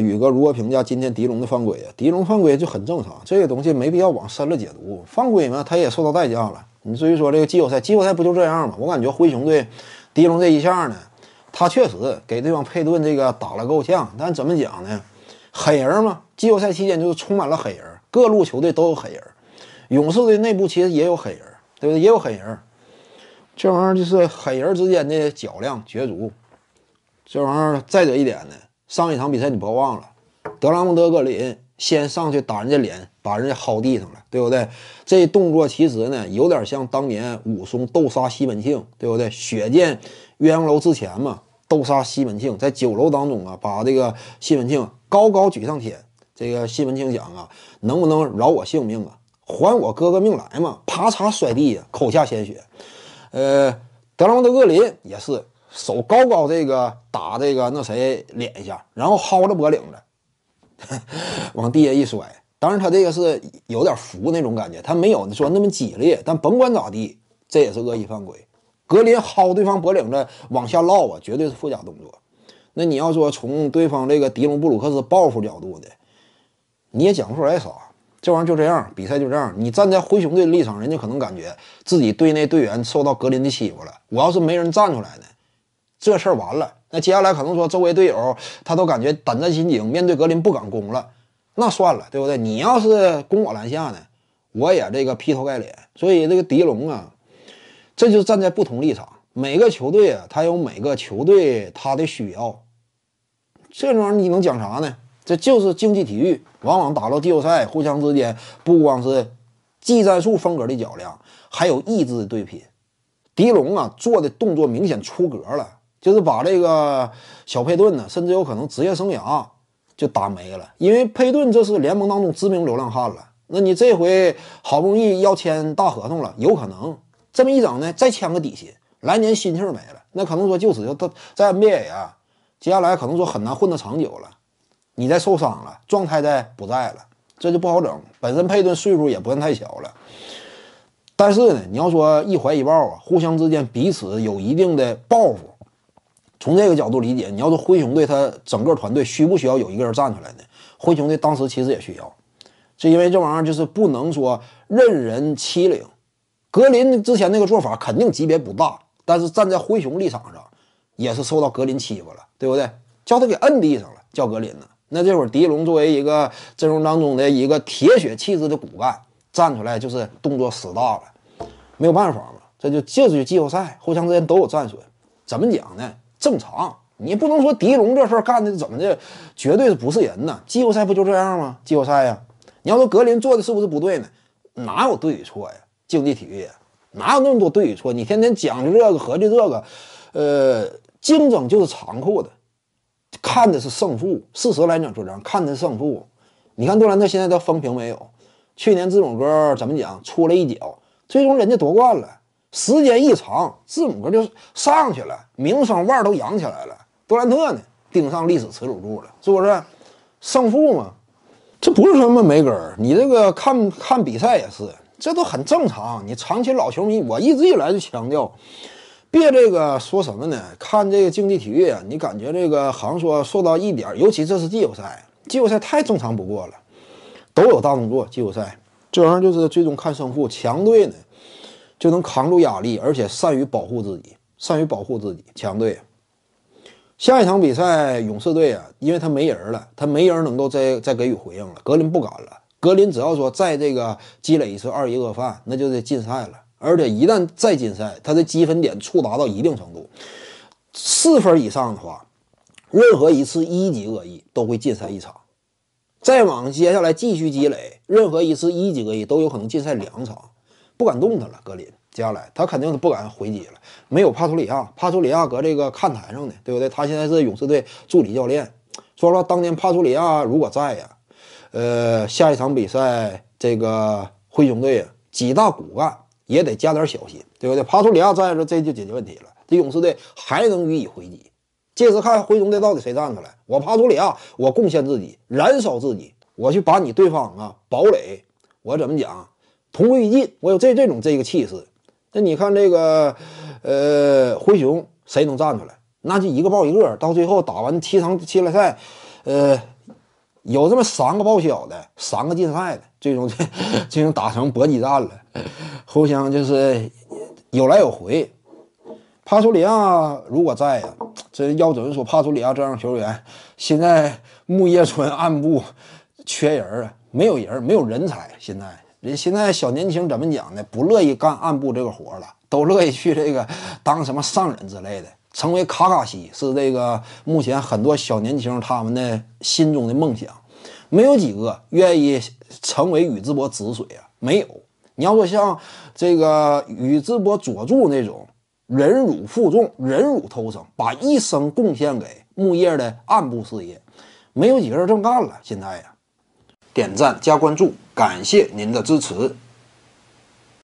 宇哥如何评价今天狄龙的犯规啊？狄龙犯规就很正常，这个东西没必要往深了解读。犯规嘛，他也受到代价了。你至于说这个季后赛，季后赛不就这样吗？我感觉灰熊队狄龙这一下呢，他确实给对方佩顿这个打了够呛。但怎么讲呢？黑人嘛，季后赛期间就是充满了黑人，各路球队都有黑人。勇士的内部其实也有黑人，对不对？也有黑人。这玩意儿就是黑人之间的较量、角逐。这玩意儿再者一点呢？上一场比赛你不要忘了，德拉蒙德格林先上去打人家脸，把人家薅地上了，对不对？这动作其实呢，有点像当年武松斗杀西门庆，对不对？血溅鸳鸯楼之前嘛，斗杀西门庆在酒楼当中啊，把这个西门庆高高举上天，这个西门庆讲啊，能不能饶我性命啊？还我哥哥命来嘛？啪嚓摔地，口下鲜血。呃，德拉蒙德格林也是。手高高，这个打这个那谁脸一下，然后薅着脖领子 往地下一摔。当然，他这个是有点服那种感觉，他没有说那么激烈。但甭管咋地，这也是恶意犯规。格林薅对方脖领子往下落啊，绝对是附加动作。那你要说从对方这个迪隆布鲁克斯报复角度的，你也讲不出来啥。这玩意儿就这样，比赛就这样。你站在灰熊队的立场，人家可能感觉自己队内队员受到格林的欺负了。我要是没人站出来呢？这事儿完了，那接下来可能说周围队友他都感觉胆战心惊，面对格林不敢攻了。那算了，对不对？你要是攻我篮下呢，我也这个劈头盖脸。所以这个狄龙啊，这就是站在不同立场，每个球队啊，他有每个球队他的需要。这意儿你能讲啥呢？这就是竞技体育，往往打到季后赛，互相之间不光是技战术风格的较量，还有意志的对拼。狄龙啊做的动作明显出格了。就是把这个小佩顿呢，甚至有可能职业生涯就打没了，因为佩顿这是联盟当中知名流浪汉了。那你这回好不容易要签大合同了，有可能这么一整呢，再签个底薪，来年心气儿没了，那可能说就此要他在 NBA 啊，接下来可能说很难混得长久了。你再受伤了，状态再不在了，这就不好整。本身佩顿岁数也不算太小了，但是呢，你要说一怀一抱啊，互相之间彼此有一定的抱负，从这个角度理解，你要是灰熊队，他整个团队需不需要有一个人站出来呢？灰熊队当时其实也需要，是因为这玩意儿就是不能说任人欺凌。格林之前那个做法肯定级别不大，但是站在灰熊立场上，也是受到格林欺负了，对不对？叫他给摁地上了，叫格林呢。那这会儿狄龙作为一个阵容当中的一个铁血气质的骨干站出来，就是动作死大了，没有办法嘛。这就进入季后赛，互相之间都有战损，怎么讲呢？正常，你不能说狄龙这事儿干的怎么的，绝对是不是人呐！季后赛不就这样吗？季后赛呀，你要说格林做的是不是不对呢？哪有对与错呀？竞技体育哪有那么多对与错？你天天讲究这个，合计这个，呃，竞争就是残酷的，看的是胜负。事实来讲，就这样，看的是胜负。你看杜兰特现在的风评没有？去年字母哥怎么讲？出了一脚，最终人家夺冠了。时间一长，字母哥就上去了，名声腕儿都扬起来了。杜兰特呢，盯上历史耻辱柱了，是不是？胜负嘛，这不是什么没根儿。你这个看看比赛也是，这都很正常。你长期老球迷，我一直以来就强调，别这个说什么呢？看这个竞技体育啊，你感觉这个行说说到一点，尤其这是季后赛，季后赛太正常不过了，都有大动作。季后赛这玩意儿就是最终看胜负，强队呢。就能扛住压力，而且善于保护自己，善于保护自己。强队下一场比赛，勇士队啊，因为他没人了，他没人能够再再给予回应了。格林不敢了，格林只要说再这个积累一次二一恶犯，那就得禁赛了。而且一旦再禁赛，他的积分点触达到一定程度，四分以上的话，任何一次一级恶意都会禁赛一场。再往接下来继续积累，任何一次一级恶意都有可能禁赛两场。不敢动他了，格林。接下来他肯定是不敢回击了。没有帕图里亚，帕图里亚搁这个看台上呢，对不对？他现在是勇士队助理教练。说实当年帕图里亚如果在呀，呃，下一场比赛这个灰熊队几大骨干也得加点小心，对不对？帕图里亚在这这就解决问题了。这勇士队还能予以回击。届时看灰熊队到底谁站出来，我帕图里亚，我贡献自己，燃烧自己，我去把你对方啊堡垒，我怎么讲？同归于尽，我有这这种这个气势。那你看这个，呃，灰熊谁能站出来？那就一个爆一个，到最后打完七场七轮赛，呃，有这么三个爆小的，三个禁赛的，最终就能打成搏击战了，互相就是有来有回。帕楚里亚如果在呀，这要准说帕楚里亚这样球员，现在木叶村暗部缺人啊，没有人，没有人才，现在。人现在小年轻怎么讲呢？不乐意干暗部这个活了，都乐意去这个当什么上人之类的，成为卡卡西是这个目前很多小年轻他们的心中的梦想。没有几个愿意成为宇智波止水啊，没有。你要说像这个宇智波佐助那种忍辱负重、忍辱偷生，把一生贡献给木叶的暗部事业，没有几个人这么干了。现在呀。点赞加关注，感谢您的支持。